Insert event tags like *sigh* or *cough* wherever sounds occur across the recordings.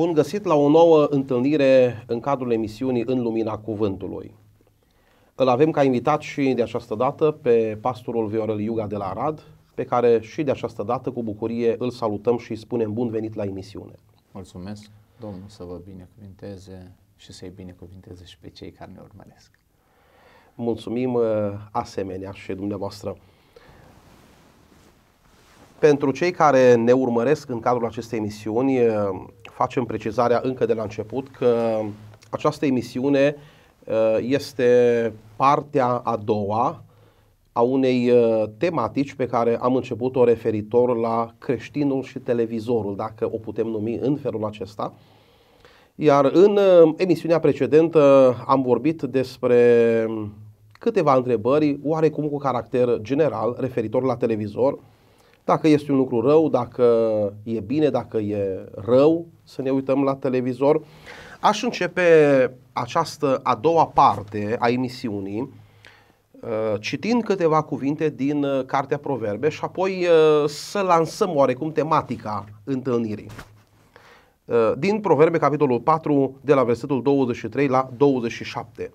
Bun găsit la o nouă întâlnire în cadrul emisiunii În Lumina Cuvântului. Îl avem ca invitat și de această dată pe pastorul Viorel Iuga de la Arad, pe care și de această dată cu bucurie îl salutăm și îi spunem bun venit la emisiune. Mulțumesc, Domnul să vă binecuvinteze și să-i binecuvinteze și pe cei care ne urmăresc. Mulțumim uh, asemenea și dumneavoastră. Pentru cei care ne urmăresc în cadrul acestei emisiuni, uh, facem precizarea încă de la început că această emisiune uh, este partea a doua a unei uh, tematici pe care am început-o referitor la creștinul și televizorul, dacă o putem numi în felul acesta. Iar în uh, emisiunea precedentă am vorbit despre câteva întrebări, oarecum cu caracter general, referitor la televizor, dacă este un lucru rău, dacă e bine, dacă e rău, să ne uităm la televizor. Aș începe această a doua parte a emisiunii uh, citind câteva cuvinte din uh, Cartea Proverbe și apoi uh, să lansăm oarecum tematica întâlnirii. Din Proverbe, capitolul 4, de la versetul 23 la 27.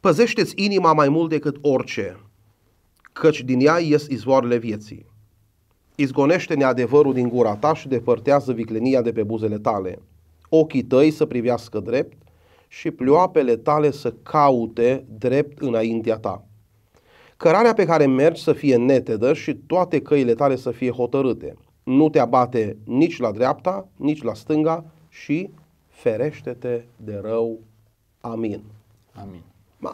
Păzește-ți inima mai mult decât orice, căci din ea ies izvoarele vieții. Izgonește neadevărul din gura ta și depărtează viclenia de pe buzele tale. Ochii tăi să privească drept și ploapele tale să caute drept înaintea ta. Cărarea pe care mergi să fie netedă și toate căile tale să fie hotărâte. Nu te abate nici la dreapta, nici la stânga și ferește-te de rău. Amin. Amin.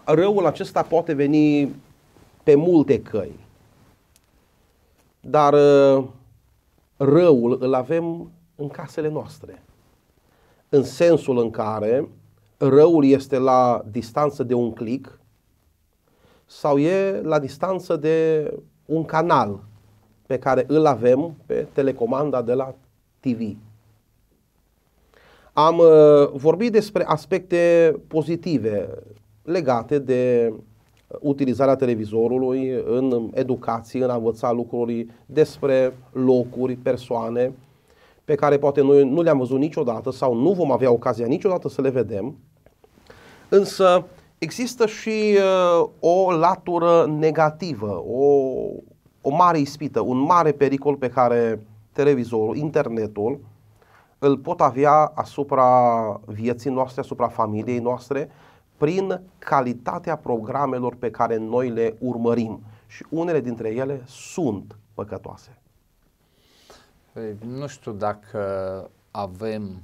Răul acesta poate veni pe multe căi. Dar uh, răul îl avem în casele noastre. În sensul în care răul este la distanță de un clic sau e la distanță de un canal pe care îl avem pe telecomanda de la TV. Am uh, vorbit despre aspecte pozitive legate de utilizarea televizorului în educație, în a învăța lucruri despre locuri, persoane, pe care poate noi nu le-am văzut niciodată sau nu vom avea ocazia niciodată să le vedem. Însă există și uh, o latură negativă, o, o mare ispită, un mare pericol pe care televizorul, internetul, îl pot avea asupra vieții noastre, asupra familiei noastre, prin calitatea programelor pe care noi le urmărim și unele dintre ele sunt păcătoase. Păi, nu știu dacă avem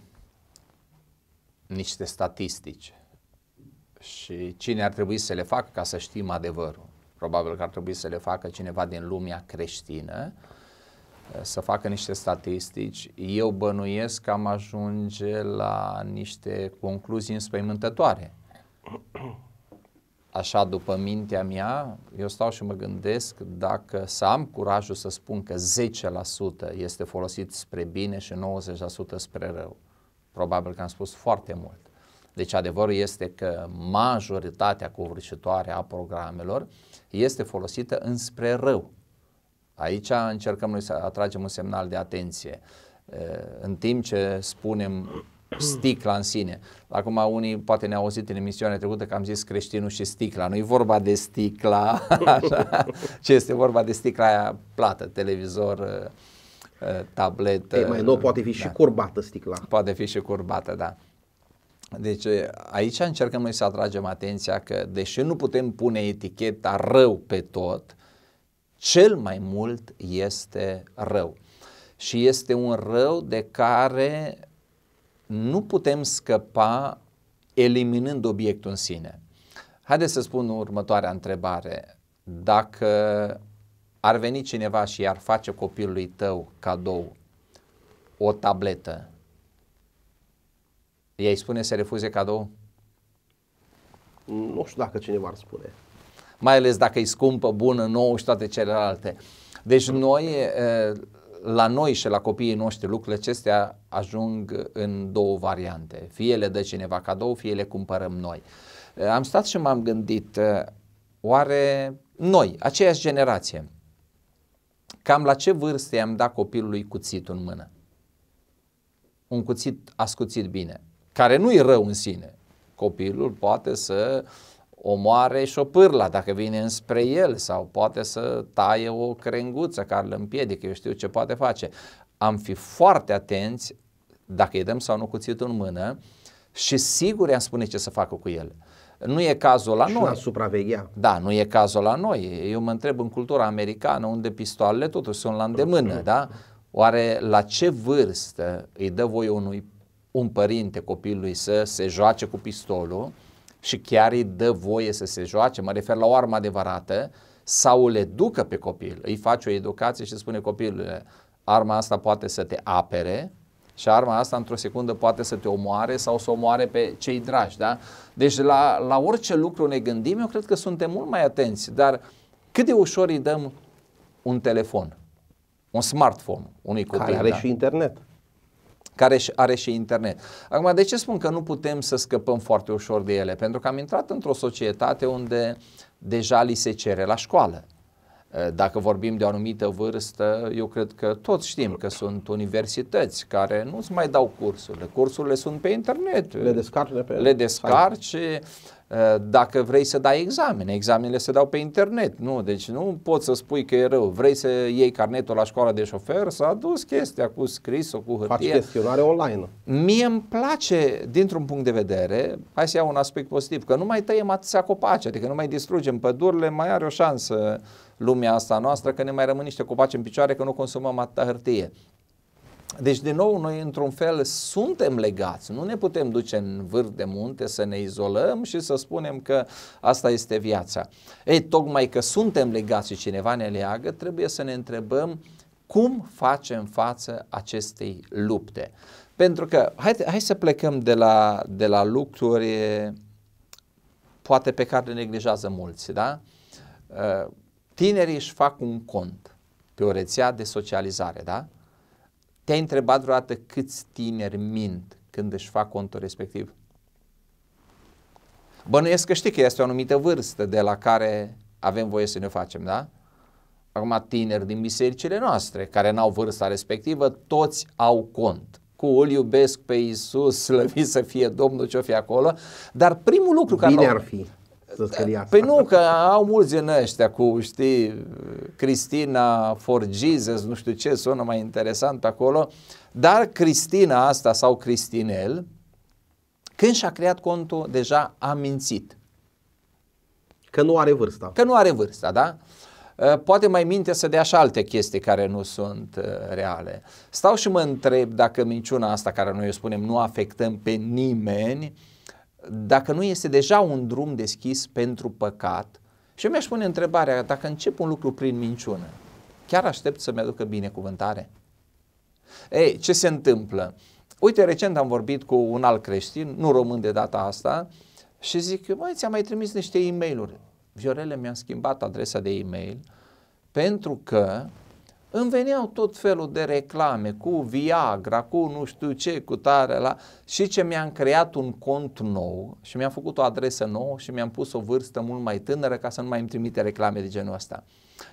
niște statistici și cine ar trebui să le facă ca să știm adevărul. Probabil că ar trebui să le facă cineva din lumea creștină, eh, să facă niște statistici. Eu bănuiesc că am ajunge la niște concluzii înspăimântătoare așa după mintea mea, eu stau și mă gândesc dacă să am curajul să spun că 10% este folosit spre bine și 90% spre rău. Probabil că am spus foarte mult. Deci adevărul este că majoritatea covârșitoare a programelor este folosită înspre rău. Aici încercăm noi să atragem un semnal de atenție. În timp ce spunem sticla în sine. Acum unii poate ne-au auzit în emisiunea trecută că am zis creștinul și sticla. Nu e vorba de sticla, *laughs* așa, ce este vorba de sticla aia plată, televizor, uh, uh, tabletă. Ei, mai nou poate fi da. și curbată sticla. Poate fi și curbată, da. Deci uh, aici încercăm noi să atragem atenția că deși nu putem pune eticheta rău pe tot, cel mai mult este rău. Și este un rău de care nu putem scăpa eliminând obiectul în sine. Haideți să spun următoarea întrebare. Dacă ar veni cineva și ar face copilului tău cadou o tabletă, ei spune să refuze cadou? Nu știu dacă cineva ar spune. Mai ales dacă e scumpă, bună, nouă și toate celelalte. Deci noi la noi și la copiii noștri lucrurile acestea ajung în două variante. Fie le dă cineva cadou, fie le cumpărăm noi. Eh, am stat și m-am gândit, eh, oare noi, aceeași generație, cam la ce vârstă i-am dat copilului cuțitul în mână? Un cuțit ascuțit bine, care nu e rău în sine. Copilul poate să uh, omoare șopârla dacă vine înspre el sau poate să taie o crenguță care îl împiedică, eu știu ce poate face. Am fi foarte atenți dacă îi dăm sau nu cuțitul în mână și sigur i-am spune ce să facă cu el. Nu e cazul la și noi. supraveghea. Da, nu e cazul la noi. Eu mă întreb în cultura americană unde pistoalele totuși sunt la îndemână, da? Oare la ce vârstă îi dă voi unui un părinte copilului să se joace cu pistolul și chiar îi dă voie să se joace, mă refer la o armă adevărată, sau le educă pe copil, îi face o educație și spune copil, arma asta poate să te apere și arma asta într-o secundă poate să te omoare sau să omoare pe cei dragi, da? Deci la, la orice lucru ne gândim, eu cred că suntem mult mai atenți, dar cât de ușor îi dăm un telefon, un smartphone unui copil. Care are da? și internet care are și internet. Acum, de ce spun că nu putem să scăpăm foarte ușor de ele? Pentru că am intrat într-o societate unde deja li se cere la școală. Eh, dacă vorbim de o anumită vârstă, eu cred că toți știm că sunt universități care nu-ți mai dau cursurile. Cursurile sunt pe internet. Le descarci. Pe... Le descarci. Hai Eh, dacă vrei să dai examene, examenele se dau pe internet, nu? Deci nu poți să spui că e rău. Vrei să iei carnetul la școala de șofer, s-a dus chestia cu scris-o, cu hârtie. Faci chestionare online. Mie îmi place, dintr-un punct de vedere, hai să iau un aspect pozitiv, că nu mai tăiem atâția copaci, adică nu mai distrugem pădurile, mai are o șansă lumea asta noastră, că ne mai rămân niște copaci în picioare, că nu consumăm atâta hârtie. Deci, din nou, noi într-un fel suntem legați, nu ne putem duce în vârf de munte să ne izolăm și să spunem că asta este viața. Ei, tocmai că suntem legați și cineva ne leagă, trebuie să ne întrebăm cum facem față acestei lupte. Pentru că, hai, hai să plecăm de la, de la lucruri poate pe care le neglijează mulți, da? Ă, tinerii își fac un cont pe o rețea de socializare, da? Te-ai întrebat vreodată câți tineri mint când își fac contul respectiv? Bănuiesc că știi că este o anumită vârstă de la care avem voie să ne facem, da? Acum tineri din bisericile noastre care n-au vârsta respectivă, toți au cont. Cu îl iubesc pe Iisus, slăvit să fie Domnul ce-o fi acolo, dar primul lucru Bine care... Bine ar fi să scrie păi asta. Păi nu, că au mulți în ăștia cu, știi, Cristina for Jesus, nu știu ce, sună mai interesant acolo, dar Cristina asta sau Cristinel, când și-a creat contul, deja a mințit. Că nu are vârsta. Că nu are vârsta, da? Uh, poate mai minte să dea și alte chestii care nu sunt uh, reale. Stau și mă întreb dacă minciuna asta care noi o spunem nu afectăm pe nimeni, uh, dacă nu este deja un drum deschis pentru păcat, și eu mi-aș pune întrebarea, dacă încep un lucru prin minciună, chiar aștept să-mi aducă binecuvântare? Ei, ce se întâmplă? Uite, recent am vorbit cu un alt creștin, nu român de data asta, și zic, măi, ți-am mai trimis niște e-mail-uri. Viorele mi-a schimbat adresa de e-mail pentru că îmi veneau tot felul de reclame cu Viagra, cu nu știu ce, cu tare la... Și ce mi-am creat un cont nou și mi-am făcut o adresă nouă și mi-am pus o vârstă mult mai tânără ca să nu mai îmi trimite reclame de genul ăsta.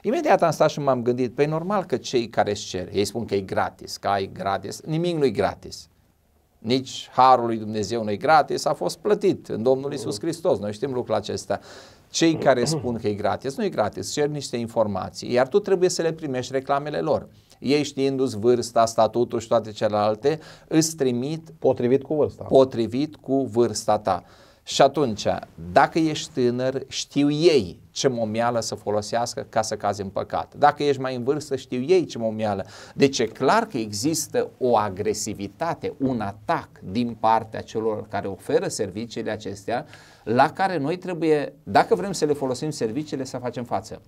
Imediat am stat și m-am gândit, pe păi normal că cei care își cer, ei spun că e gratis, că ai gratis, nimic nu e gratis. Nici harul lui Dumnezeu nu e gratis, a fost plătit în Domnul Isus mm. Hristos. Noi știm lucrul acesta. Cei care spun că e gratis, nu e gratis, cer niște informații, iar tu trebuie să le primești reclamele lor. Ei știindu-ți vârsta, statutul și toate celelalte, îți trimit potrivit cu vârsta. Potrivit cu vârsta ta. Și atunci, dacă ești tânăr, știu ei ce momeală să folosească ca să cazi în păcat. Dacă ești mai în vârstă, știu ei ce momeală. Deci e clar că există o agresivitate, un atac din partea celor care oferă serviciile acestea la care noi trebuie, dacă vrem să le folosim serviciile, să facem față.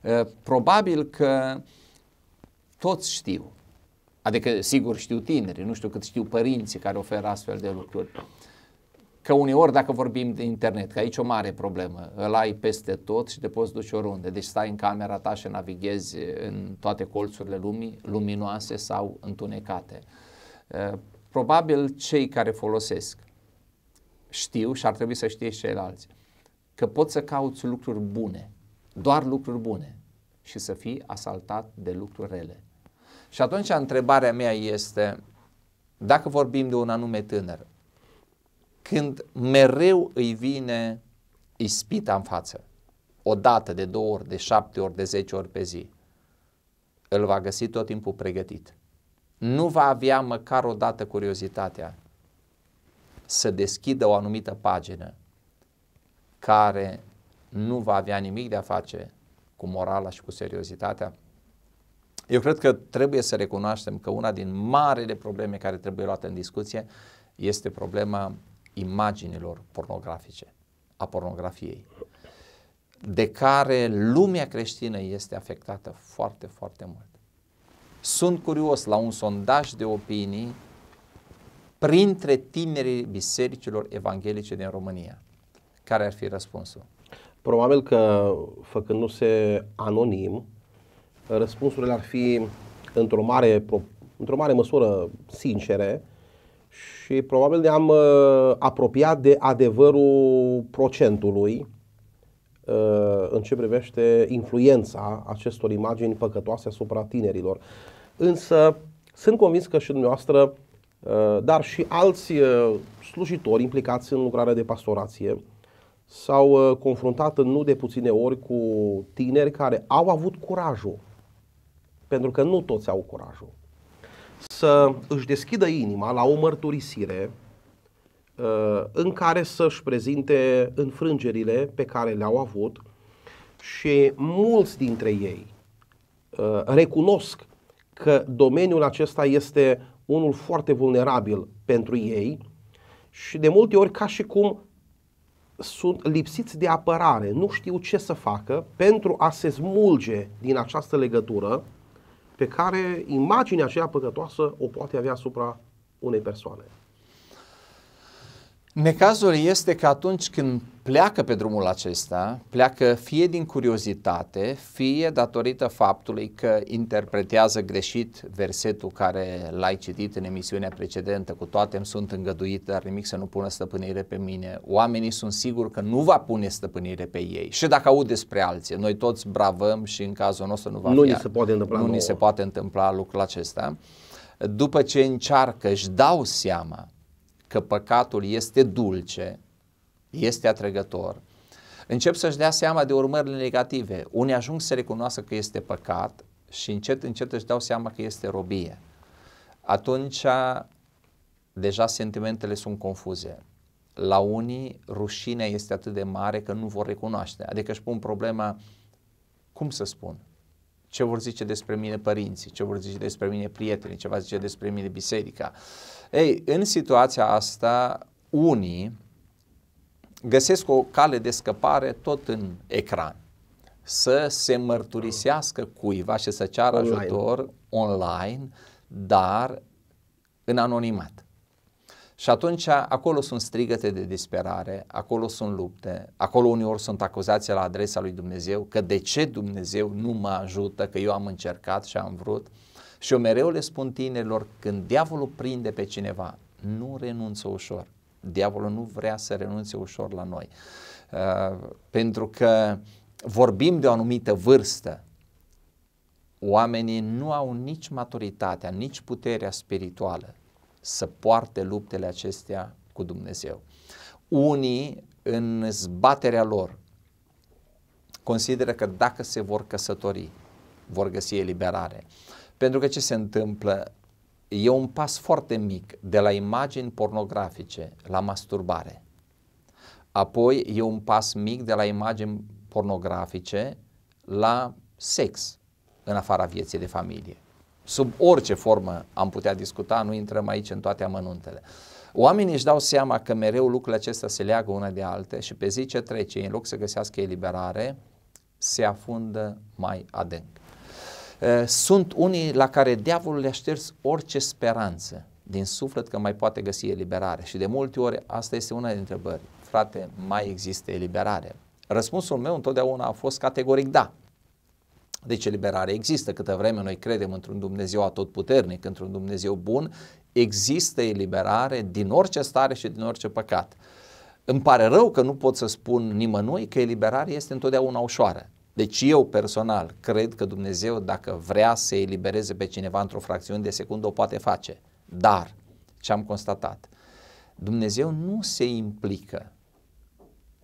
Eh, probabil că toți știu, adică sigur știu tinerii, nu știu cât știu părinții care oferă astfel de lucruri, că uneori dacă vorbim de internet, că aici o mare problemă, îl ai peste tot și te poți duce oriunde, deci stai în camera ta și navighezi în toate colțurile lumii, luminoase sau întunecate. Eh, probabil cei care folosesc știu și ar trebui să știe și ceilalți că poți să cauți lucruri bune, doar lucruri bune și să fii asaltat de lucruri rele. Și atunci întrebarea mea este, dacă vorbim de un anume tânăr, când mereu îi vine ispita în față, o dată, de două ori, de șapte ori, de zece ori pe zi, îl va găsi tot timpul pregătit. Nu va avea măcar o dată curiozitatea să deschidă o anumită pagină care nu va avea nimic de a face cu morala și cu seriozitatea? Eu cred că trebuie să recunoaștem că una din marele probleme care trebuie luată în discuție este problema imaginilor pornografice, a pornografiei, de care lumea creștină este afectată foarte, foarte mult. Sunt curios la un sondaj de opinii printre tinerii bisericilor evanghelice din România? Care ar fi răspunsul? Probabil că făcându-se anonim, răspunsurile ar fi într-o mare, într-o mare măsură sincere și probabil ne-am uh, apropiat de adevărul procentului uh, în ce privește influența acestor imagini păcătoase asupra tinerilor. Însă sunt convins că și dumneavoastră Uh, dar și alți uh, slujitori implicați în lucrarea de pastorație s-au uh, confruntat în nu de puține ori cu tineri care au avut curajul, pentru că nu toți au curajul, să își deschidă inima la o mărturisire în care să-și prezinte înfrângerile pe care le-au avut și mulți dintre ei recunosc că domeniul acesta este unul foarte vulnerabil pentru ei și de multe ori ca și cum sunt lipsiți de apărare, nu știu ce să facă pentru a se smulge din această legătură pe care imaginea aceea păcătoasă o poate avea asupra unei persoane. Necazul este că atunci când pleacă pe drumul acesta, pleacă fie din curiozitate, fie datorită faptului că interpretează greșit versetul care l-ai citit în emisiunea precedentă, cu toate îmi sunt îngăduit, dar nimic să nu pună stăpânire pe mine. Oamenii sunt siguri că nu va pune stăpânire pe ei. Și dacă aud despre alții, noi toți bravăm și în cazul nostru nu va nu fi. Ni se poate întâmpla nu ni se poate întâmpla lucrul acesta. După ce încearcă, își dau seama că păcatul este dulce, este atrăgător, încep să-și dea seama de urmările negative. Unii ajung să recunoască că este păcat și încet, încet își dau seama că este robie. Atunci deja sentimentele sunt confuze. La unii rușinea este atât de mare că nu vor recunoaște. Adică își pun problema, cum să spun, ce vor zice despre mine părinții, ce vor zice despre mine prietenii, ce va zice despre mine biserica. Ei, în situația asta, unii găsesc o cale de scăpare tot în ecran. Să se mărturisească cuiva și să ceară online. ajutor online, dar în anonimat. Și atunci acolo sunt strigăte de disperare, acolo sunt lupte, acolo uneori sunt acuzații la adresa lui Dumnezeu că de ce Dumnezeu nu mă ajută, că eu am încercat și am vrut. Și eu mereu le spun tinerilor, când diavolul prinde pe cineva, nu renunță ușor. Diavolul nu vrea să renunțe ușor la noi. Uh, pentru că vorbim de o anumită vârstă, oamenii nu au nici maturitatea, nici puterea spirituală să poarte luptele acestea cu Dumnezeu. Unii, în zbaterea lor, consideră că dacă se vor căsători, vor găsi eliberare. Pentru că ce se întâmplă? E un pas foarte mic de la imagini pornografice la masturbare. Apoi e un pas mic de la imagini pornografice la sex în afara vieții de familie sub orice formă am putea discuta, nu intrăm aici în toate amănuntele. Oamenii își dau seama că mereu lucrurile acestea se leagă una de alte și pe zi ce trece, în loc să găsească eliberare, se afundă mai adânc. Eh, sunt unii la care diavolul le-a șters orice speranță din suflet că mai poate găsi eliberare și de multe ori asta este una dintre întrebări. Frate, mai există eliberare? Răspunsul meu întotdeauna a fost categoric da. Deci eliberare există, câtă vreme noi credem într-un Dumnezeu atotputernic, într-un Dumnezeu bun, există eliberare din orice stare și din orice păcat. Îmi pare rău că nu pot să spun nimănui că eliberarea este întotdeauna ușoară. Deci eu personal cred că Dumnezeu dacă vrea să elibereze pe cineva într-o fracțiune de secundă o poate face. Dar ce am constatat? Dumnezeu nu se implică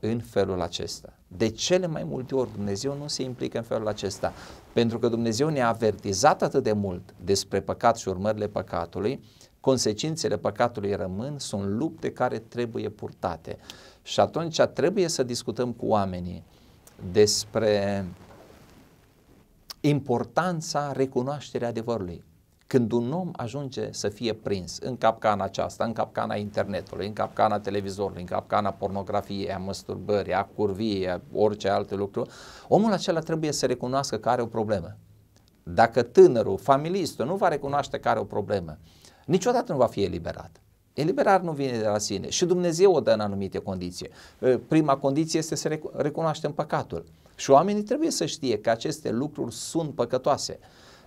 în felul acesta. De cele mai multe ori Dumnezeu nu se implică în felul acesta, pentru că Dumnezeu ne-a avertizat atât de mult despre păcat și urmările păcatului, consecințele păcatului rămân, sunt lupte care trebuie purtate. Și atunci trebuie să discutăm cu oamenii despre importanța recunoașterii adevărului. Când un om ajunge să fie prins în capcana aceasta, în capcana internetului, în capcana televizorului, în capcana pornografiei, a măsturbării, a curviei, a orice alte lucruri, omul acela trebuie să recunoască că are o problemă. Dacă tânărul, familistul, nu va recunoaște că are o problemă, niciodată nu va fi eliberat. Eliberarea nu vine de la sine și Dumnezeu o dă în anumite condiții. Ă, prima condiție este să recunoaștem păcatul. Și oamenii trebuie să știe că aceste lucruri sunt păcătoase.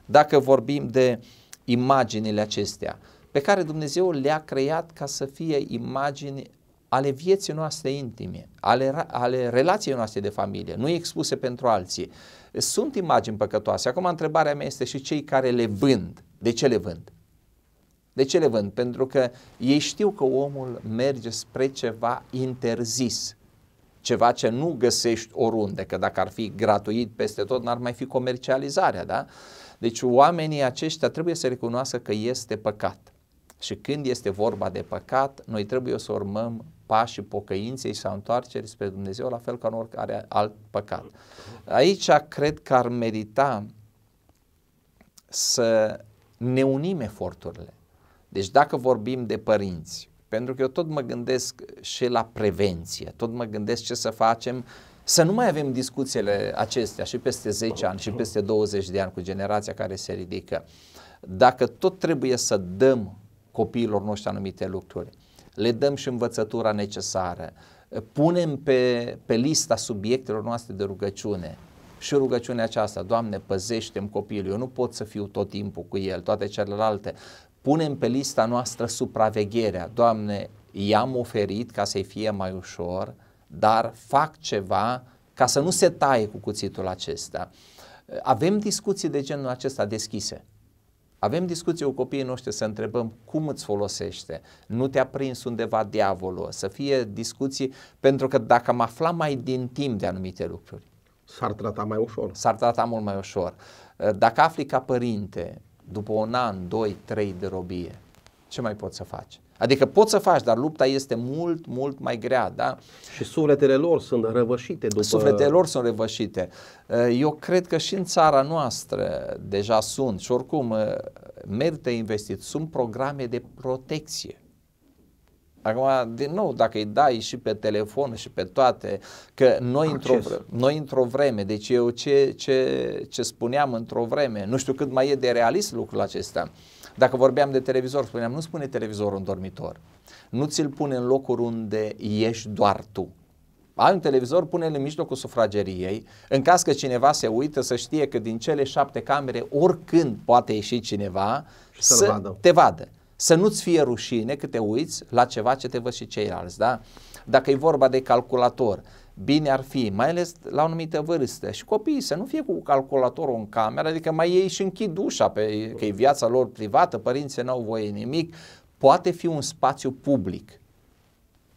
Dacă vorbim de uh, imaginile acestea pe care Dumnezeu le-a creat ca să fie imagini ale vieții noastre intime, ale, ale relației noastre de familie, nu expuse pentru alții. Sunt imagini păcătoase. Acum întrebarea mea este și cei care le vând. De ce le vând? De ce le vând? Pentru că ei știu că omul merge spre ceva interzis, ceva ce nu găsești oriunde, că dacă ar fi gratuit peste tot, n-ar mai fi comercializarea, da? Uh, deci oamenii aceștia trebuie să recunoască că este păcat. Și când este vorba de păcat, noi trebuie să urmăm pașii pocăinței sau întoarcerii spre Dumnezeu, la fel ca în oricare alt păcat. Aici cred că ar merita să ne unim eforturile. Deci dacă vorbim de părinți, pentru că eu tot mă gândesc și la prevenție, tot mă gândesc ce să facem uh, să nu mai avem discuțiile acestea și peste 10 ani și peste 20 de ani cu generația care se ridică. Dacă tot trebuie să dăm copiilor noștri anumite lucruri, le dăm și învățătura necesară, punem pe, pe lista subiectelor noastre de rugăciune și rugăciunea aceasta, Doamne, păzește-mi copilul, eu nu pot să fiu tot timpul cu el, toate celelalte. Punem pe lista noastră supravegherea, Doamne, i-am oferit ca să-i fie mai ușor, uh, dar fac ceva ca să nu se taie cu cuțitul acesta. Avem discuții de genul acesta deschise. Avem discuții cu copiii noștri să întrebăm cum îți folosește, nu te-a prins undeva diavolul, să fie discuții, pentru că dacă am aflat mai din timp de anumite lucruri. S-ar trata mai ușor. S-ar trata mult mai ușor. Dacă afli ca părinte, după un an, doi, trei de robie, ce mai poți să faci? Adică poți să faci, dar lupta este mult, mult mai grea. Da? Și sufletele lor sunt răvășite. După... Sufletele lor sunt răvășite. Eh, eu cred că și în țara noastră deja sunt și oricum eh, merită investit. Sunt programe de protecție. Acum, din nou, dacă îi dai și pe telefon și pe toate, că noi, într-o, noi într-o vreme, deci eu ce, ce, ce spuneam într-o vreme, nu știu cât mai e de realist lucrul acesta, uh, dacă vorbeam de televizor, spuneam, nu spune televizorul în dormitor. Nu ți-l pune în locul unde ești doar tu. Ai un televizor, pune-l în mijlocul sufrageriei, în caz că cineva se uită să știe că din cele șapte camere, oricând poate ieși cineva să vadă. te vadă. Să nu-ți fie rușine că te uiți la ceva ce te văd și ceilalți, da? Dacă e vorba de calculator, bine ar fi, mai ales la o anumită vârstă și copiii să nu fie cu calculatorul în cameră, adică mai ei și închid ușa, pe, că e viața lor privată, părinții nu au voie nimic, poate fi un spațiu public,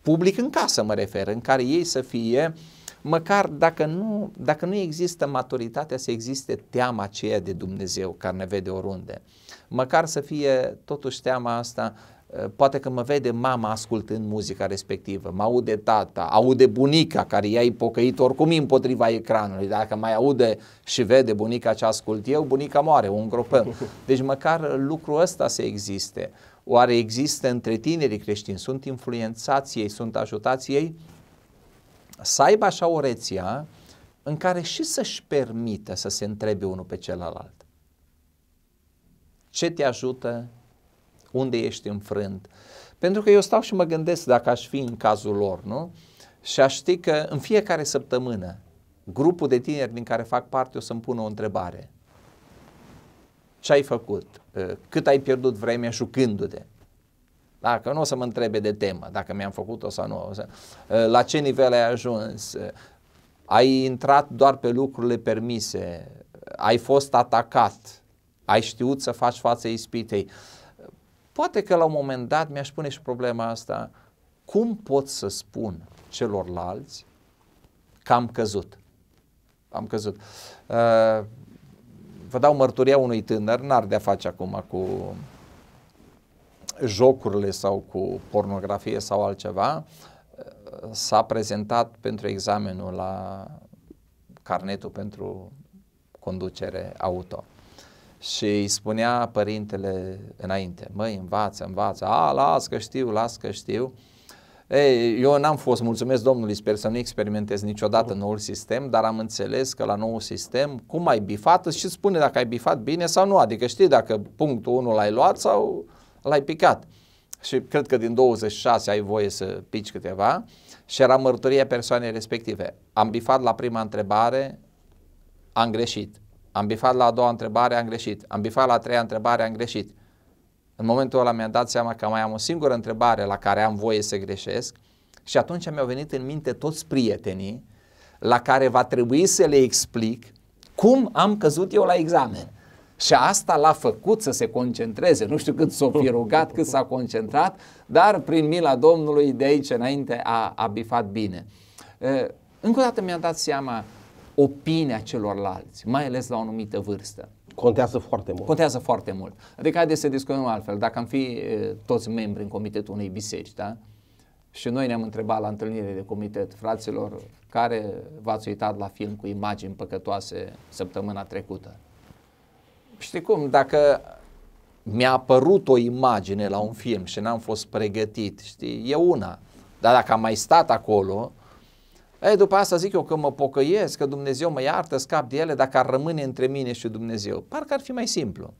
public în casă mă refer, în care ei să fie măcar dacă nu, dacă nu există maturitatea, să existe teama aceea de Dumnezeu care ne vede oriunde. Măcar să fie totuși teama asta Eh, poate că mă vede mama ascultând muzica respectivă, mă aude tata, aude bunica care i-a ipocăit oricum împotriva ecranului, dacă mai aude și vede bunica ce ascult eu, bunica moare, o îngropăm. *laughs* Deci măcar lucrul ăsta să existe. Oare există între tinerii creștini, sunt influențați ei, sunt ajutați ei să aibă așa o rețea în care și să-și permită să se întrebe unul pe celălalt. Ce te ajută, unde ești înfrânt. Pentru că eu stau și mă gândesc dacă aș fi în cazul lor, nu? Și aș ști că în fiecare săptămână grupul de tineri din care fac parte o să-mi pună o întrebare. Ce ai făcut? Ă, cât ai pierdut vremea jucându-te? Dacă nu o să mă întrebe de temă, dacă mi-am făcut-o sau nu. Ă, la ce nivel ai ajuns? Ă, ai intrat doar pe lucrurile permise? Ai fost atacat? Ai știut să faci față ispitei? Poate că la un moment dat mi-aș pune și problema asta, cum pot să spun celorlalți că am căzut? Am căzut. Uh, vă dau mărturia unui tânăr, n-ar de-a face acum cu jocurile sau cu pornografie sau altceva, uh, s-a prezentat pentru examenul la carnetul pentru conducere auto și îi spunea părintele înainte, măi, învață, învață, a, las că știu, las că știu. Ei, eu n-am fost, mulțumesc Domnului, sper să nu experimentez niciodată noul sistem, dar am înțeles că la noul sistem, cum ai bifat, și spune dacă ai bifat bine sau nu, adică știi dacă punctul 1 l-ai luat sau l-ai picat. Și cred că din 26 ai voie să pici câteva și era mărturia persoanei respective. Am bifat la prima întrebare, am greșit am bifat la a doua întrebare, am greșit, am bifat la a treia întrebare, am greșit. În momentul ăla mi-am dat seama că mai am o singură întrebare la care am voie să greșesc și atunci mi-au venit în minte toți prietenii la care va trebui să le explic cum am căzut eu la examen. Și asta l-a făcut să se concentreze. Nu știu cât s-o fi rugat, cât s-a concentrat, dar prin mila Domnului de aici înainte a, a bifat bine. Încă o dată mi-am dat seama opinia celorlalți, mai ales la o anumită vârstă. Contează foarte mult. Contează foarte mult. Adică haideți să discutăm altfel. Dacă am fi toți membri în comitetul unei biserici, da? Și noi ne-am întrebat la întâlnire de comitet, fraților, care v-ați uitat la film cu imagini păcătoase săptămâna trecută? Știi cum, dacă mi-a apărut o imagine la un film și n-am fost pregătit, știi, e una. Dar dacă am mai stat acolo, ei, după asta zic eu că mă pocăiesc, că Dumnezeu mă iartă, scap de ele, dacă ar rămâne între mine și Dumnezeu. Parcă ar fi mai simplu.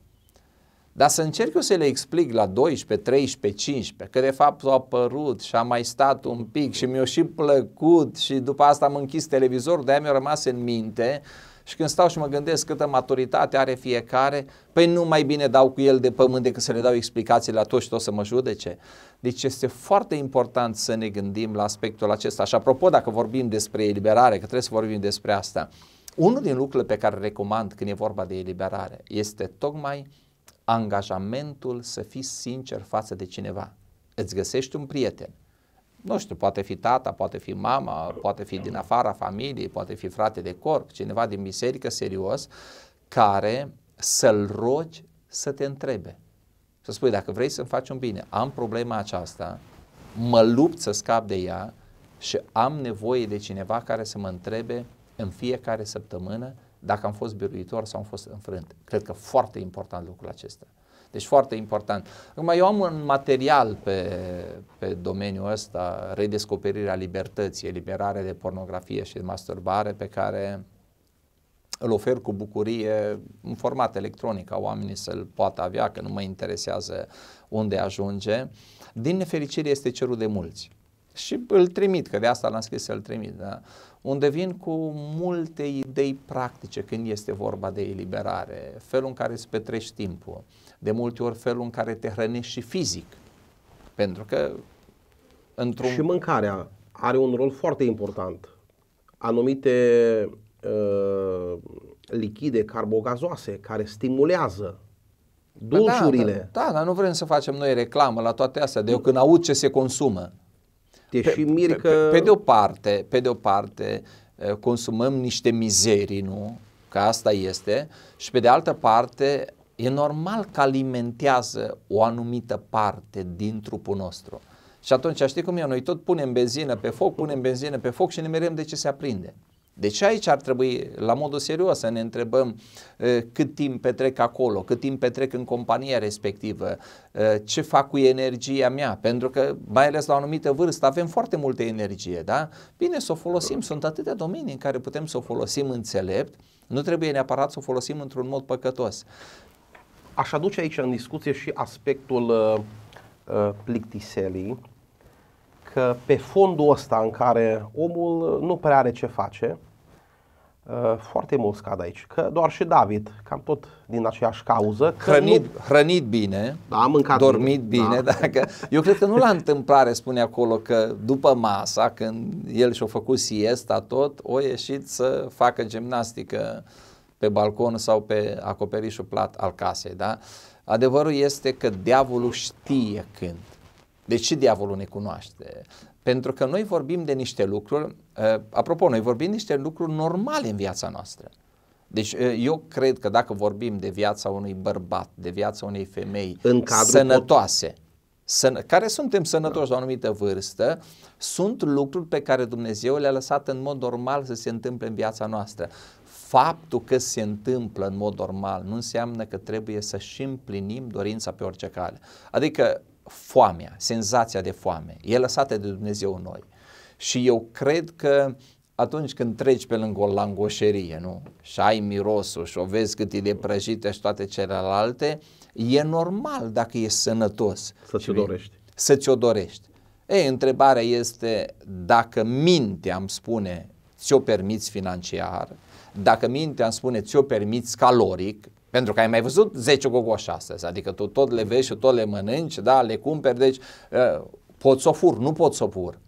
Dar să încerc eu să le explic la 12, 13, 15, că de fapt au apărut și am mai stat un pic și mi-a și plăcut și după asta am închis televizorul, de-aia mi-a rămas în minte, și când stau și mă gândesc câtă maturitate are fiecare, păi nu mai bine dau cu el de pământ decât să le dau explicații la toți și tot să mă judece. Deci este foarte important să ne gândim la aspectul acesta. Și apropo, dacă vorbim despre eliberare, că trebuie să vorbim despre asta, unul din lucrurile pe care recomand când e vorba de eliberare este tocmai angajamentul să fii sincer față de cineva. Îți găsești un prieten, nu știu, poate fi tata, poate fi mama, poate fi din afara familiei, poate fi frate de corp, cineva din biserică serios, care să-l rogi să te întrebe. Să spui, dacă vrei să-mi faci un bine, am problema aceasta, mă lupt să scap de ea și am nevoie de cineva care să mă întrebe în fiecare săptămână dacă am fost biruitor sau am fost înfrânt. Cred că foarte important lucrul acesta. Deci foarte important. Acum eu am un material pe, pe domeniul ăsta, redescoperirea libertății, eliberare de pornografie și de masturbare pe care îl ofer cu bucurie în format electronic, ca oamenii să-l poată avea, că nu mă interesează unde ajunge. Din nefericire este cerut de mulți. Și îl trimit, că de asta l-am scris să-l trimit, da? unde vin cu multe idei practice când este vorba de eliberare, felul în care îți petrești timpul, uh, de multe ori felul în care te hrănești și fizic. Pentru că într-un... Și mâncarea are un rol foarte important. Anumite uh, lichide carbogazoase care stimulează da, dulciurile. Da, da, da, dar nu vrem să facem noi reclamă la toate astea, de eu când aud ce se consumă. pe, că... Pe, pe, pe de o parte, pe de o parte, uh, consumăm niște mizerii, nu? Că asta este. Și pe de altă parte, E normal că alimentează o anumită parte din trupul nostru. Și atunci, știi cum e? Noi tot punem benzină pe foc, punem benzină pe foc și ne merem de ce se aprinde. Deci aici ar trebui, la modul serios, să ne întrebăm ă, cât timp petrec acolo, cât timp petrec în compania respectivă, ă, ce fac cu energia mea, pentru că, mai ales la o anumită vârstă, avem foarte multă energie, da? Bine să o folosim, sunt atâtea domenii în care putem să o folosim înțelept, nu trebuie neapărat să o folosim într-un mod păcătos. Aș aduce aici în discuție și aspectul uh, uh, plictiselii, că pe fondul ăsta în care omul nu prea are ce face, uh, foarte mult scad aici, că doar și David, cam tot din aceeași cauză. Că hrănit, nu... hrănit bine, da, am mâncat dormit bine, bine da. *laughs* dacă... Eu cred că nu la întâmplare spune acolo că după masa, când el și-a făcut siesta tot, o ieșit să facă gimnastică pe balcon sau pe acoperișul plat al casei, da? Adevărul este că diavolul știe când. Deci ce diavolul ne cunoaște. Pentru că noi vorbim de niște lucruri, ă, apropo, noi vorbim de niște lucruri normale în viața noastră. Deci ă, eu cred că dacă vorbim de viața unui bărbat, de viața unei femei în sănătoase, pot... săn... care suntem sănătoși la o anumită vârstă, sunt lucruri pe care Dumnezeu le-a lăsat în mod normal să se întâmple în viața noastră faptul că se întâmplă în mod normal nu înseamnă că trebuie să și împlinim dorința pe orice cale. Adică foamea, senzația de foame, e lăsată de Dumnezeu în noi. Și eu cred că atunci când treci pe lângă o langoșerie, nu? Și ai mirosul și o vezi cât e de prăjită și toate celelalte, e normal dacă e sănătos. Să ți-o dorești. Să ți-o dorești. Ei, întrebarea este dacă mintea îmi spune ți-o permiți financiar, dacă mintea îmi spune ți-o permiți caloric, pentru că ai mai văzut 10 gogoși astăzi, adică tu tot le vezi și tot le mănânci, da, le cumperi, deci uh, ă, pot să o fur, nu pot să o fur.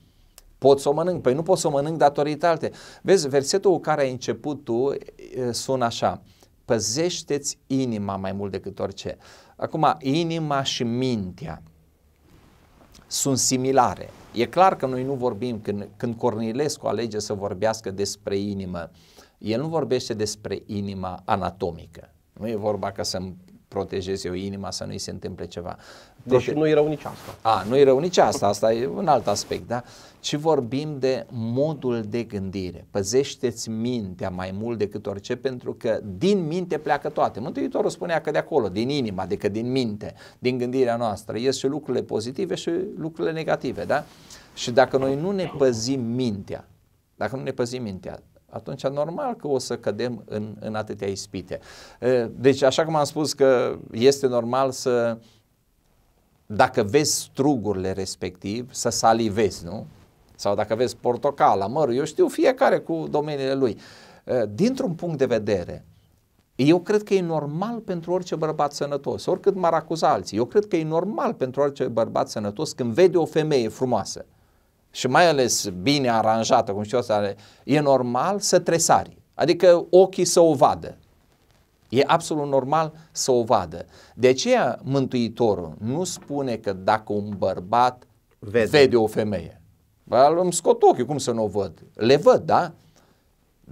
Pot să o mănânc, păi nu pot să o mănânc datorită alte. Vezi, versetul cu care ai început tu sună așa, păzește-ți inima mai mult decât orice. Acum, inima și mintea sunt similare. E clar că noi nu vorbim, când, când Cornilescu alege să vorbească despre inimă, uh, el nu vorbește despre inima anatomică. Nu e vorba că să-mi protejez eu inima să nu-i se întâmple ceva. Prote... Deci nu e rău nici asta. A, nu e rău nici asta, asta e un alt aspect, da? Ci vorbim de modul de gândire. Păzește-ți mintea mai mult decât orice, pentru că din minte pleacă toate. Mântuitorul spunea că de acolo, din inima, adică din minte, din gândirea noastră, ies și lucrurile pozitive și lucrurile negative, da? Și dacă noi nu ne păzim mintea, dacă nu ne păzim mintea, atunci normal că o să cădem în, în atâtea ispite. Deci, așa cum am spus că este normal să, dacă vezi strugurile respectiv, să salivezi, nu? Sau dacă vezi portocala, măr, eu știu fiecare cu domeniile lui. Dintr-un punct de vedere, eu cred că e normal pentru orice bărbat sănătos, oricât m-ar acuza alții, eu cred că e normal pentru orice bărbat sănătos când vede o femeie frumoasă și mai ales bine aranjată, cum știu asta, e normal să tresari, adică ochii să o vadă. E absolut normal să o vadă. De aceea Mântuitorul nu spune că dacă un bărbat vede, vede o femeie, Bă, îmi scot ochii, cum să nu o văd? Le văd, da?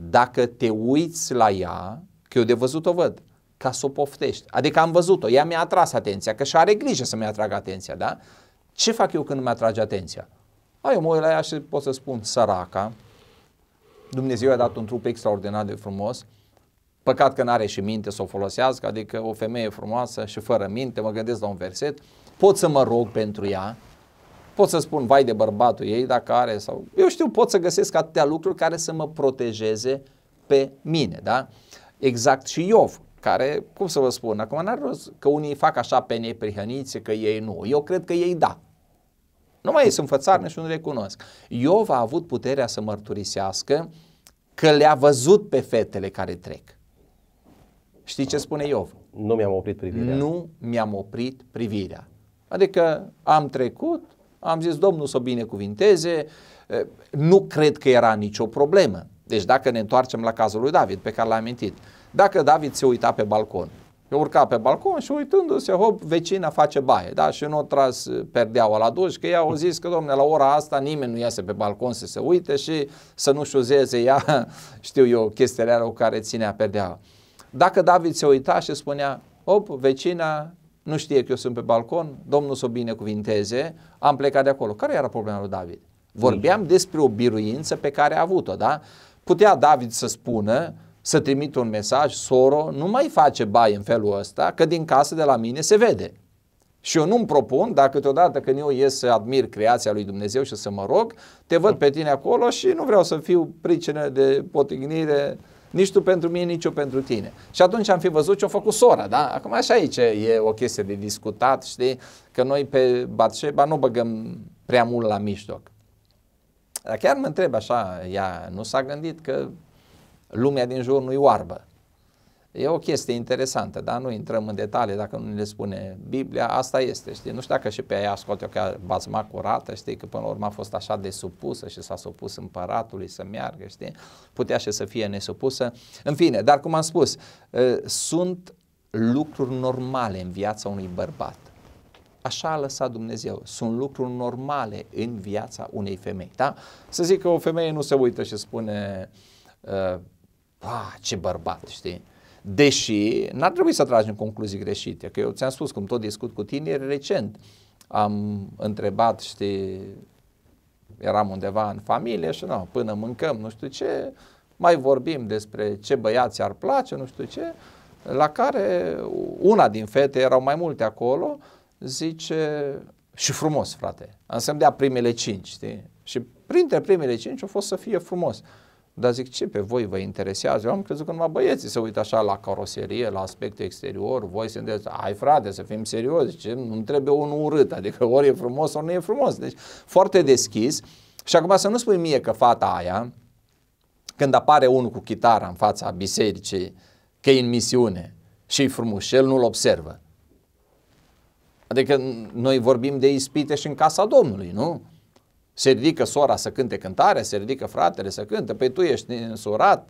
Dacă te uiți la ea, că eu de văzut o văd, ca să o poftești. Adică am văzut-o, ea mi-a atras atenția, că și are grijă să mi a atragă atenția, da? Ce fac eu când mi atrage atenția? Ai eu mă uit la ea și pot să spun săraca, Dumnezeu i-a dat un trup extraordinar de frumos, păcat că n-are și minte să o folosească, adică o femeie frumoasă și fără minte, mă gândesc la un verset, pot să mă rog pentru ea, pot să spun vai de bărbatul ei dacă are sau eu știu, pot să găsesc atâtea lucruri care să mă protejeze pe mine, da? Exact și Iov, care, cum să vă spun, acum n ar rost că unii fac așa pe neprihăniți, că ei nu. Eu cred că ei da, nu mai sunt în fățarne și nu recunosc. Iov a avut puterea să mărturisească că le-a văzut pe fetele care trec. Știi ce spune Iov? Nu mi-am oprit privirea. Nu mi-am oprit privirea. Adică am trecut, am zis Domnul să o binecuvinteze, nu cred că era nicio problemă. Deci dacă ne întoarcem la cazul lui David, pe care l-am amintit, dacă David se uita pe balcon, eu urca pe balcon și uitându-se, hop, vecina face baie, da? Și nu o tras eh, perdeaua la duș, că ea au zis că, domne, la ora asta nimeni nu iese pe balcon să se uite și să nu șuzeze ea, *laughs* știu eu, chestiile cu care ținea perdeaua. Dacă David se uita și spunea, hop, vecina nu știe că eu sunt pe balcon, Domnul să o binecuvinteze, am plecat de acolo. Care era problema lui David? Vorbeam mm. despre o biruință pe care a avut-o, da? Putea David să spună, să trimit un mesaj, soro, nu mai face bai în felul ăsta, că din casă de la mine se vede. Și eu nu-mi propun, dacă câteodată când eu ies să admir creația lui Dumnezeu și să mă rog, te văd pe tine acolo și nu vreau să fiu pricină de potignire nici tu pentru mine, nici eu pentru tine. Și atunci am fi văzut ce a făcut sora, da? Acum așa aici e o chestie de discutat, știi? Că noi pe Batșeba nu băgăm prea mult la mijloc. Dar chiar mă întreb așa, ea nu s-a gândit că lumea din jur nu-i oarbă. E o chestie interesantă, dar nu intrăm în detalii dacă nu le spune Biblia, asta este, știi? Nu știu dacă și pe aia ascult eu că bazma curată, știi, că până la urmă a fost așa de supusă și s-a supus împăratului să meargă, știi? Putea și să fie nesupusă. În fine, dar cum am spus, ă, sunt lucruri normale în viața unui bărbat. Așa a lăsat Dumnezeu. Sunt lucruri normale în viața unei femei, da? Să zic că o femeie nu se uită și spune ă, ah, ce bărbat, știi? Deși n-ar trebui să tragem concluzii greșite, că eu ți-am spus, cum tot discut cu tineri, recent am întrebat, știi, eram undeva în familie și nu, până mâncăm, nu știu ce, mai vorbim despre ce băiați ar place, nu știu ce, la care una din fete, erau mai multe acolo, zice, și frumos, frate, am să-mi dea primele cinci, știi? Și printre primele cinci a fost să fie frumos. Dar zic, ce pe voi vă interesează? Eu am crezut că numai băieții se uită așa la caroserie, la aspectul exterior, voi sunteți, ai frate, să fim serioși, ce? nu trebuie unul urât, adică ori e frumos, ori nu e frumos. Deci foarte deschis și acum să nu spui mie că fata aia, când apare unul cu chitară în fața bisericii, că e în misiune și e frumos și el nu-l observă. Adică noi vorbim de ispite și în casa Domnului, nu? Se ridică sora să cânte cântare, se ridică fratele să cânte, păi tu ești însurat,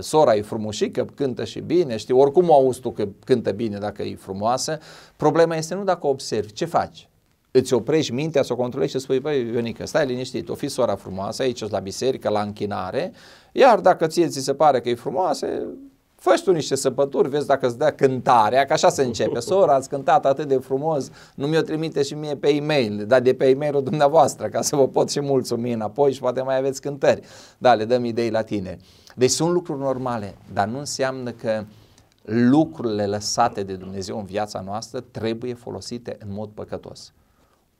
sora e frumușică, cântă și bine, știi, oricum auzi tu că cântă bine dacă e frumoasă. Problema este nu dacă observi, ce faci? Îți oprești mintea să o controlezi și spui, băi Ionică, stai liniștit, o fi sora frumoasă, aici la biserică, la închinare, iar dacă ție ți se pare că e frumoasă, Făi tu niște săpături, vezi dacă îți dea cântarea, că așa se începe. *laughs* Sora, ați cântat atât de frumos, nu mi-o trimite și mie pe e-mail, dar de pe e-mailul dumneavoastră, ca să vă pot și mulțumi înapoi și poate mai aveți cântări. Da, le dăm idei la tine. Deci sunt lucruri normale, dar nu înseamnă că lucrurile lăsate de Dumnezeu în viața noastră trebuie folosite în mod păcătos.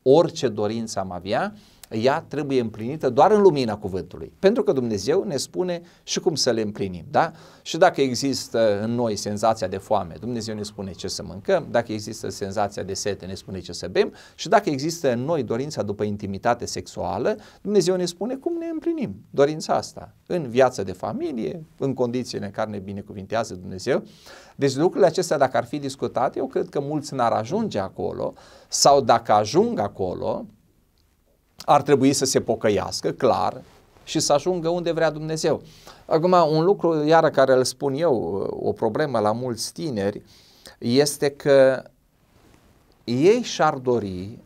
Orice dorință am avea, ea trebuie împlinită doar în lumina cuvântului. Pentru că Dumnezeu ne spune și cum să le împlinim, da? Și dacă există în noi senzația de foame, Dumnezeu ne spune ce să mâncăm, dacă există senzația de sete, ne spune ce să bem și dacă există în noi dorința după intimitate sexuală, Dumnezeu ne spune cum ne împlinim dorința asta, în viață de familie, în condițiile în care ne binecuvintează Dumnezeu. Deci lucrurile acestea, dacă ar fi discutate, eu cred că mulți n-ar ajunge acolo sau dacă ajung acolo, ar trebui să se pocăiască, clar, și să ajungă unde vrea Dumnezeu. Acum, un lucru, iară, care îl spun eu, o problemă la mulți tineri, este că ei și-ar dori,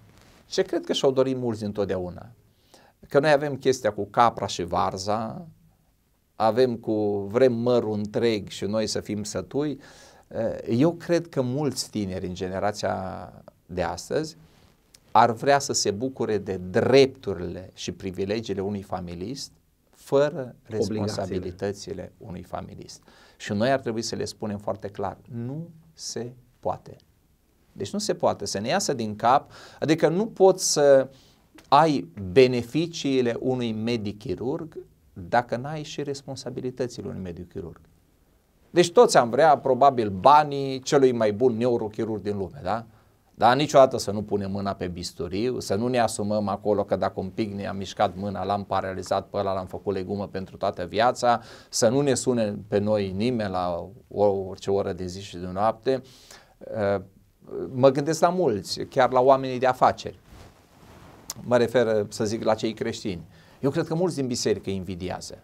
ce cred că și-au dorit mulți întotdeauna, că noi avem chestia cu capra și varza, avem cu vrem mărul întreg și noi să fim sătui, eu cred că mulți tineri în generația de astăzi ar vrea să se bucure de drepturile și privilegiile unui familist fără responsabilitățile unui familist. Și noi ar trebui să le spunem foarte clar, nu se poate. Deci nu se poate să ne iasă din cap, adică nu poți să ai beneficiile unui medic chirurg dacă n-ai și responsabilitățile unui medic chirurg. Deci toți am vrea probabil banii celui mai bun neurochirurg din lume, da? Dar niciodată să nu punem mâna pe bisturiu, să nu ne asumăm acolo că dacă un pic ne-a mișcat mâna, l-am paralizat pe ăla, l-am făcut legumă pentru toată viața, să nu ne sune pe noi nimeni la orice oră de zi și de noapte. Uh, mă gândesc la mulți, chiar la oamenii de afaceri. Mă refer, uh, să zic, la cei creștini. Eu cred că mulți din biserică invidiază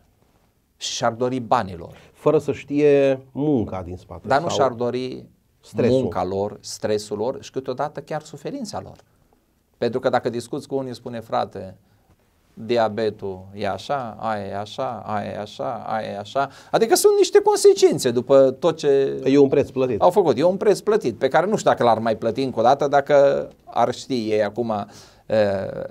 și-ar dori banilor. Fără să știe munca din spate. Dar nu sau... și-ar dori stresul. munca lor, stresul lor și câteodată chiar suferința lor. Pentru că dacă discuți cu unii, spune frate, diabetul e așa, aia e așa, aia e așa, aia e așa. Adică sunt niște consecințe după tot ce e un preț plătit. au făcut. E un preț plătit pe care nu știu dacă l-ar mai plăti încă o dată dacă ar ști ei acum e,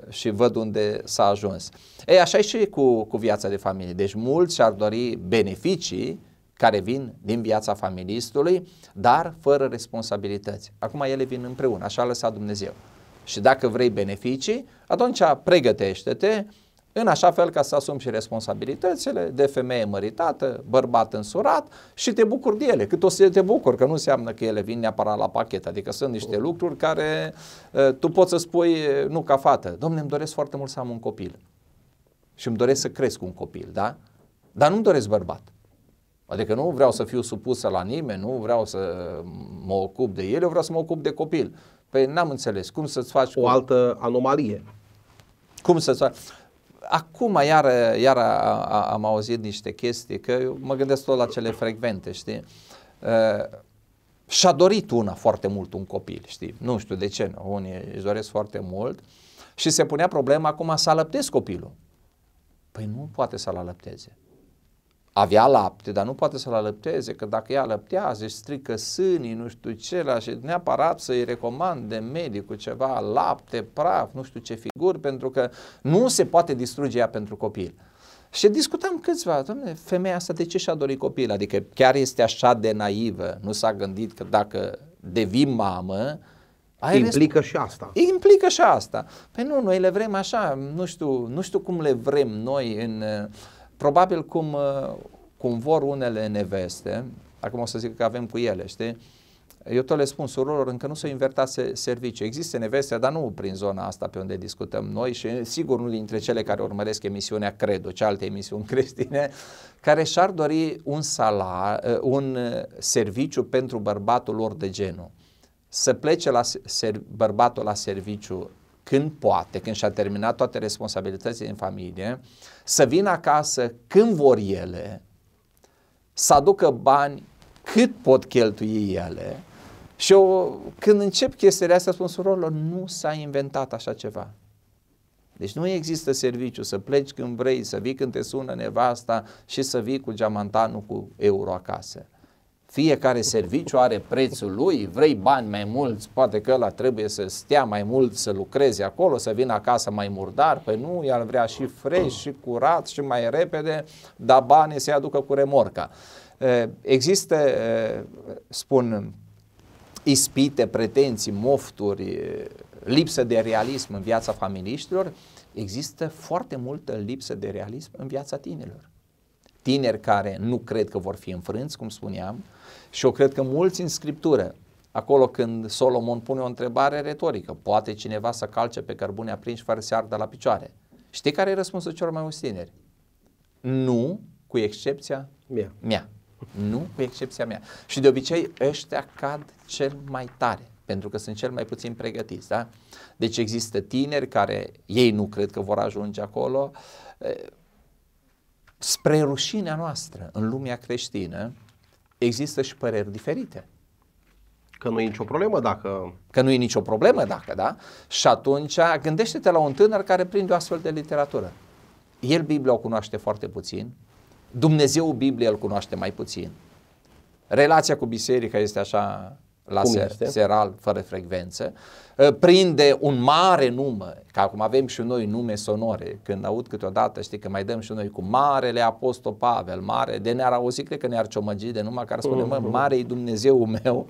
și văd unde s-a ajuns. E, așa e și cu, cu viața de familie. Deci mulți ar dori beneficii care vin din viața familistului, dar fără responsabilități. Acum ele vin împreună, așa a lăsat Dumnezeu. Și dacă vrei beneficii, atunci pregătește-te în așa fel ca să asumi și responsabilitățile de femeie măritată, bărbat însurat și te bucuri de ele. Cât o să te bucuri, că nu înseamnă că ele vin neapărat la pachet, adică sunt niște lucruri care ă, tu poți să spui, nu ca fată, domne, îmi doresc foarte mult să am un copil și îmi doresc să cresc un copil, da? Dar nu-mi doresc bărbat. Adică nu vreau să fiu supusă la nimeni, nu vreau să mă ocup de el, eu vreau să mă ocup de copil. Păi n-am înțeles. Cum să-ți faci... O cum... altă anomalie. Cum să-ți faci... Acum iar, iar a, a, am auzit niște chestii, că eu mă gândesc tot la cele frecvente, știi? Uh, și-a dorit una foarte mult un copil, știi? Nu știu de ce, nu. unii își doresc foarte mult și se punea problema acum să alăptezi copilul. Păi nu poate să-l alăpteze avea lapte, dar nu poate să-l alăpteze, că dacă ea alăptează, își strică sânii, nu știu ce, și neapărat să-i recomande medicul ceva, lapte, praf, nu știu ce figuri, pentru că nu se poate distruge ea pentru copil. Și discutam câțiva, Domnule femeia asta de ce și-a dorit copil? Adică chiar este așa de naivă, nu s-a gândit că dacă devii mamă, ai implică rest... și asta. Implică și asta. Păi nu, noi le vrem așa, nu știu, nu știu cum le vrem noi în uh, probabil cum, uh, cum vor unele neveste, acum o să zic că avem cu ele, știi? Eu tot le spun surorilor, încă nu s-au invertat servicii. Există neveste, dar nu prin zona asta pe unde discutăm noi și sigur unul dintre cele care urmăresc emisiunea Credo, ce alte emisiuni *laughs* creștine, care și-ar dori un, salar, uh, un uh, serviciu pentru bărbatul lor de genul. Să plece la ser, bărbatul la serviciu când poate, când și-a terminat toate responsabilitățile în familie, să vină acasă când vor ele, să aducă bani cât pot cheltui ele. Și eu, când încep chestiile astea, spun surorilor, nu s-a inventat așa ceva. Deci nu există serviciu să pleci când vrei, să vii când te sună nevasta și să vii cu geamantanul cu euro acasă fiecare serviciu are prețul lui, vrei bani mai mulți, poate că ăla trebuie să stea mai mult, să lucreze acolo, să vină acasă mai murdar, pe păi nu, el vrea și fresh și curat și mai repede, dar banii se aducă cu remorca. Există, spun, ispite, pretenții, mofturi, lipsă de realism în viața familiștilor, există foarte multă lipsă de realism în viața tinerilor tineri care nu cred că vor fi înfrânți, cum spuneam, și eu cred că mulți în scriptură, acolo când Solomon pune o întrebare retorică, poate cineva să calce pe cărbune aprins fără să ardă la picioare. Știi care e răspunsul celor mai mulți tineri? Nu, cu excepția mea. mea. Nu, cu excepția mea. Și de obicei ăștia cad cel mai tare pentru că sunt cel mai puțin pregătiți, da? Deci există tineri care ei nu cred că vor ajunge acolo. Spre rușinea noastră în lumea creștină, există și păreri diferite. Că nu e nicio problemă dacă... Că nu e nicio problemă dacă, da? Și atunci gândește-te la un tânăr care prinde o astfel de literatură. El Biblia o cunoaște foarte puțin, Dumnezeu Biblia îl cunoaște mai puțin. Relația cu biserica este așa la ser, seral fără frecvență, ă, prinde un mare număr, ca acum avem și noi nume sonore, când aud câteodată, știi că mai dăm și noi cu Marele Apostol Pavel, Mare, de ne-ar auzi, cred că ne-ar ciomăgi de numai care spune, mă, uh-huh. Mare-i Dumnezeu meu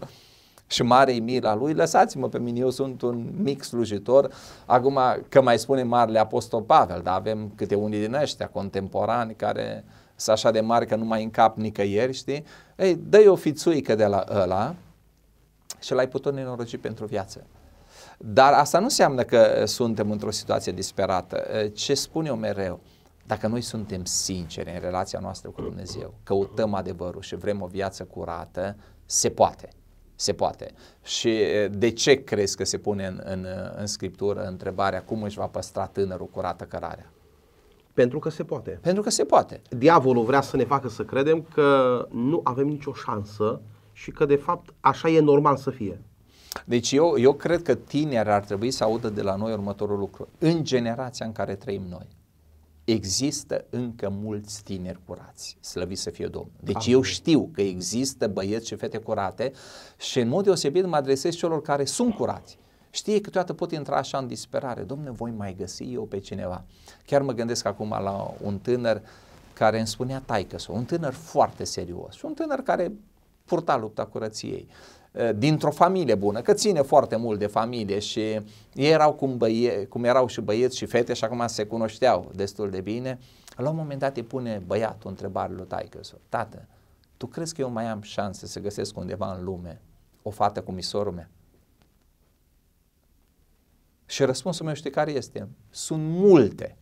și Mare-i mila lui, lăsați-mă pe mine, eu sunt un mic slujitor, acum că mai spune Marele Apostol Pavel, dar avem câte unii din ăștia contemporani care sunt așa de mari că nu mai încap nicăieri, știi? Ei, dă-i o fițuică de la ăla, și l-ai putut nenoroci pentru viață. Dar asta nu înseamnă că uh, suntem într-o situație disperată. Uh, ce spun eu mereu, dacă noi suntem sinceri în relația noastră cu Dumnezeu, căutăm adevărul și vrem o viață curată, se poate. Se poate. Și uh, de ce crezi că se pune în, în, în scriptură întrebarea cum își va păstra tânărul curată cărarea? Pentru că se poate. Pentru că se poate. Diavolul vrea să ne facă să credem că nu avem nicio șansă și că de fapt așa e normal să fie. Deci eu, eu cred că tineri ar trebui să audă de la noi următorul lucru. În generația în care trăim noi, există încă mulți tineri curați, slăviți să fie Domnul. Deci Amin. eu știu că există băieți și fete curate și în mod deosebit mă adresez celor care sunt curați. Știe că toată pot intra așa în disperare. Domne, voi mai găsi eu pe cineva. Chiar mă gândesc acum la un tânăr care îmi spunea taică un tânăr foarte serios, un tânăr care purta lupta curăției eh, dintr-o familie bună, că ține foarte mult de familie și ei erau cum, băie, cum erau și băieți și fete și acum se cunoșteau destul de bine, la un moment dat îi pune băiatul întrebare lui taică tată, tu crezi că eu mai am șanse să găsesc undeva în lume o fată cu misorul meu? Și răspunsul meu știi care este? Sunt multe.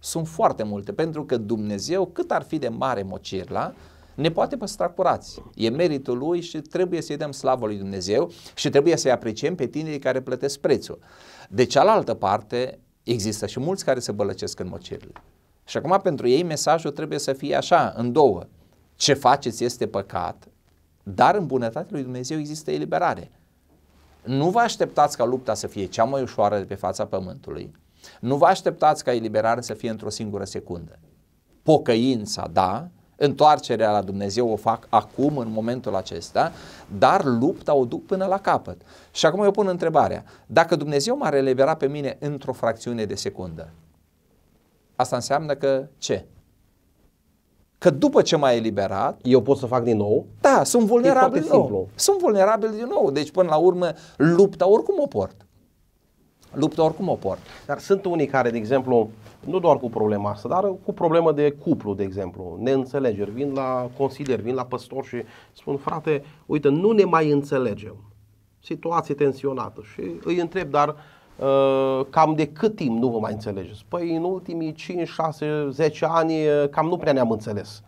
Sunt foarte multe, pentru că Dumnezeu, cât ar fi de mare mocirla, ne poate păstra curați. E meritul lui și trebuie să-i dăm slavă lui Dumnezeu și trebuie să-i apreciem pe tinerii care plătesc prețul. De cealaltă parte, există și mulți care se bălăcesc în mocirile. Și acum pentru ei mesajul trebuie să fie așa, în două. Ce faceți este păcat, dar în bunătatea lui Dumnezeu există eliberare. Nu vă așteptați ca lupta să fie cea mai ușoară de pe fața pământului. Nu vă așteptați ca eliberarea să fie într-o singură secundă. Pocăința, da, Întoarcerea la Dumnezeu o fac acum, în momentul acesta, dar lupta o duc până la capăt. Și acum eu pun întrebarea, dacă Dumnezeu m-ar elibera pe mine într-o fracțiune de secundă, asta înseamnă că ce? Că după ce m-a eliberat... Eu pot să fac din nou? Da, sunt vulnerabil din nou. Sunt vulnerabil din nou. Deci până la urmă lupta oricum o port. Lupta oricum o port. Dar sunt unii care, de exemplu, nu doar cu problema asta, dar cu problemă de cuplu, de exemplu, neînțelegeri. Vin la consilier, vin la păstor și spun, frate, uite, nu ne mai înțelegem. Situație tensionată. Și îi întreb, dar uh, cam de cât timp nu vă mai înțelegeți? Păi în ultimii 5, 6, 10 ani uh, cam nu prea ne-am înțeles.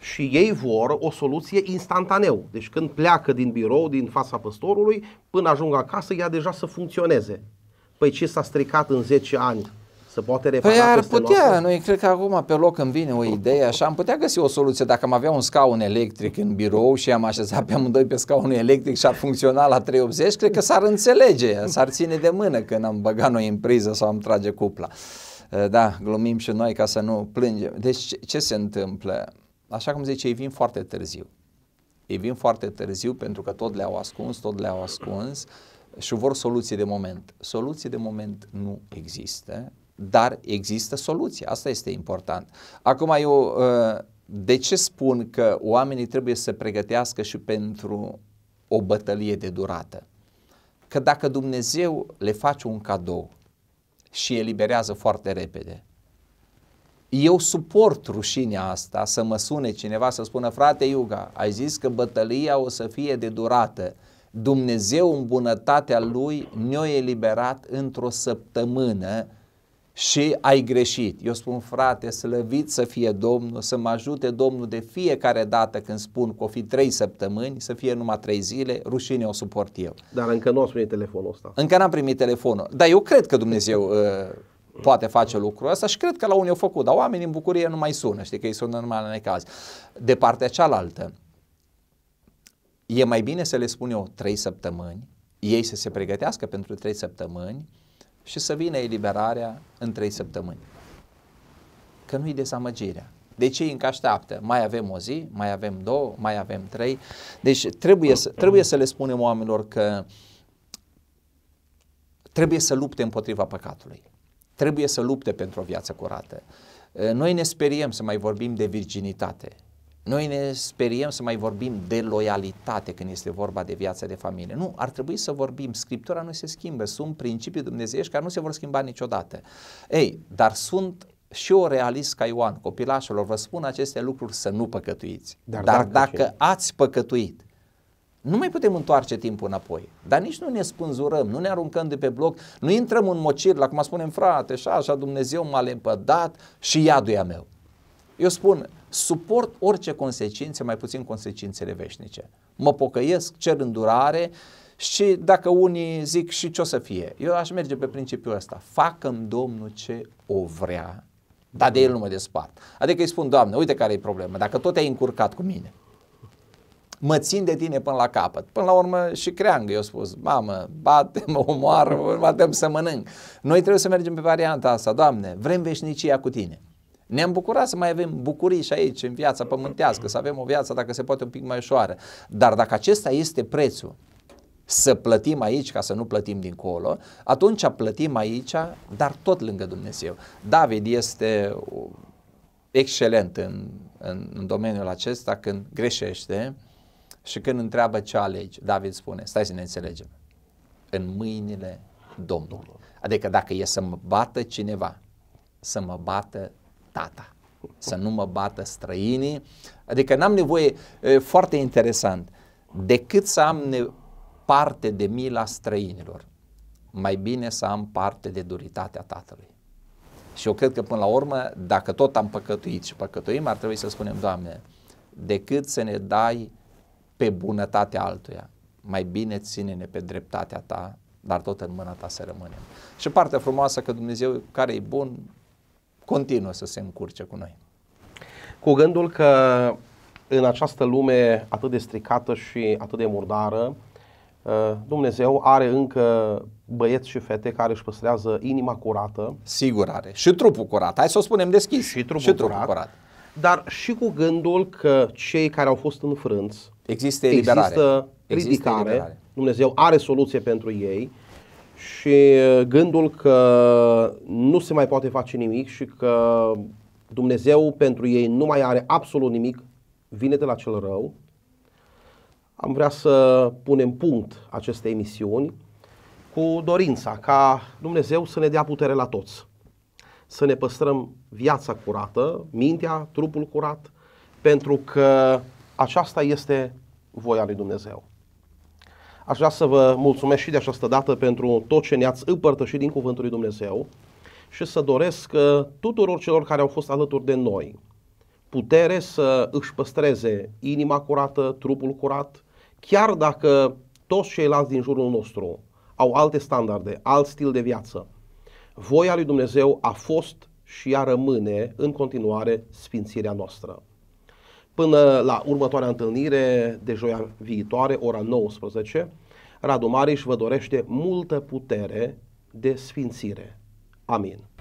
Și ei vor o soluție instantaneu. Deci când pleacă din birou, din fața păstorului, până ajung acasă, ea deja să funcționeze. Păi ce s-a stricat în 10 ani? să poate repara păi ar putea, loc? noi cred că acum pe loc îmi vine o idee așa, am putea găsi o soluție dacă am avea un scaun electric în birou și am așezat pe amândoi pe scaunul electric și ar funcționa la 380, cred că s-ar înțelege, s-ar ține de mână când am băgat noi în priză sau am trage cupla. Eh, da, glumim și noi ca să nu plângem. Deci ce se întâmplă? Așa cum zice, ei vin foarte târziu. Ei vin foarte târziu pentru că tot le-au ascuns, tot le-au ascuns și vor soluții de moment. Soluții de moment nu există, dar există soluții, asta este important. Acum eu ă, de ce spun că oamenii trebuie să se pregătească și pentru o bătălie de durată? Că dacă Dumnezeu le face un cadou și eliberează foarte repede, eu suport rușinea asta să mă sune cineva să spună, frate Iuga, ai zis că bătălia o să fie de durată. Dumnezeu în bunătatea Lui ne-a eliberat într-o săptămână și ai greșit. Eu spun, frate, slăvit să fie Domnul, să mă ajute Domnul de fiecare dată când spun că o fi trei săptămâni, să fie numai trei zile, rușine o suport eu. Dar încă nu ați primit telefonul ăsta. Încă n-am primit telefonul, dar eu cred că Dumnezeu uh, poate face lucrul ăsta și cred că la unii au făcut, dar oamenii în bucurie nu mai sună, știi că ei sună numai la caz. De partea cealaltă, e mai bine să le spun eu trei săptămâni, ei să se pregătească pentru trei săptămâni, și să vină eliberarea în trei săptămâni. Că nu-i dezamăgirea. De ce încă așteaptă. Mai avem o zi, mai avem două, mai avem trei. Deci trebuie să, trebuie să le spunem oamenilor că trebuie să lupte împotriva păcatului. Trebuie să lupte pentru o viață curată. Noi ne speriem să mai vorbim de virginitate. Noi ne speriem să mai vorbim de loialitate când este vorba de viața de familie. Nu, ar trebui să vorbim. Scriptura nu se schimbă, sunt principii dumnezeiești care nu se vor schimba niciodată. Ei, dar sunt și o realist ca Ioan, copilașilor, vă spun aceste lucruri să nu păcătuiți. Dar, dar dacă dacă ați păcătuit, nu mai putem întoarce timpul înapoi. Dar nici nu ne spânzurăm, nu ne aruncăm de pe bloc, nu intrăm în mocir, la cum spunem, frate, și așa Dumnezeu m-a lepădat și iadul meu eu spun, suport orice consecințe, mai puțin consecințele veșnice. Mă pocăiesc, cer îndurare și dacă unii zic și ce o să fie, eu aș merge pe principiul ăsta. Facă-mi Domnul ce o vrea, dar de el nu mă despart. Adică îi spun, Doamne, uite care e problema, dacă tot ai încurcat cu mine, mă țin de tine până la capăt. Până la urmă și creangă, eu spus, mamă, bate, mă omoară, mă să mănânc. Noi trebuie să mergem pe varianta asta, Doamne, vrem veșnicia cu tine. Ne-am bucurat să mai avem bucurii și aici, în viața pământească, să avem o viață, dacă se poate, un pic mai ușoară. Dar dacă acesta este prețul, să plătim aici ca să nu plătim dincolo, atunci plătim aici, dar tot lângă Dumnezeu. David este excelent în, în, în domeniul acesta când greșește și când întreabă ce alegi. David spune, stai să ne înțelegem, în mâinile Domnului. Adică dacă e să mă bată cineva, să mă bată tata, să nu mă bată străinii. Adică n-am nevoie, e, foarte interesant, decât să am ne- parte de mila străinilor, mai bine să am parte de duritatea tatălui. Și eu cred că până la urmă, dacă tot am păcătuit și păcătuim, ar trebui să spunem, Doamne, decât să ne dai pe bunătatea altuia, mai bine ține-ne pe dreptatea ta, dar tot în mâna ta să rămânem. Și partea frumoasă că Dumnezeu, care e bun, continuă să se încurce cu noi. Cu gândul că în această lume atât de stricată și atât de murdară, uh, Dumnezeu are încă băieți și fete care își păstrează inima curată. Sigur are. Și trupul curat. Hai să o spunem deschis. Și trupul, și trupul curat. curat. Dar și cu gândul că cei care au fost înfrânți există Există ridicare. Există Dumnezeu are soluție pentru ei și gândul că nu se mai poate face nimic și că Dumnezeu pentru ei nu mai are absolut nimic, vine de la cel rău. Am vrea să punem punct aceste emisiuni cu dorința ca Dumnezeu să ne dea putere la toți, să ne păstrăm viața curată, mintea, trupul curat, pentru că aceasta este voia lui Dumnezeu. Aș vrea să vă mulțumesc și de această dată pentru tot ce ne-ați împărtășit din Cuvântul lui Dumnezeu și să doresc uh, tuturor celor care au fost alături de noi putere să își păstreze inima curată, trupul curat, chiar dacă toți ceilalți din jurul nostru au alte standarde, alt stil de viață. Voia lui Dumnezeu a fost și ea rămâne în continuare sfințirea noastră. Până la următoarea întâlnire de joia viitoare, ora 19, Radu Mariș vă dorește multă putere de sfințire. Amin.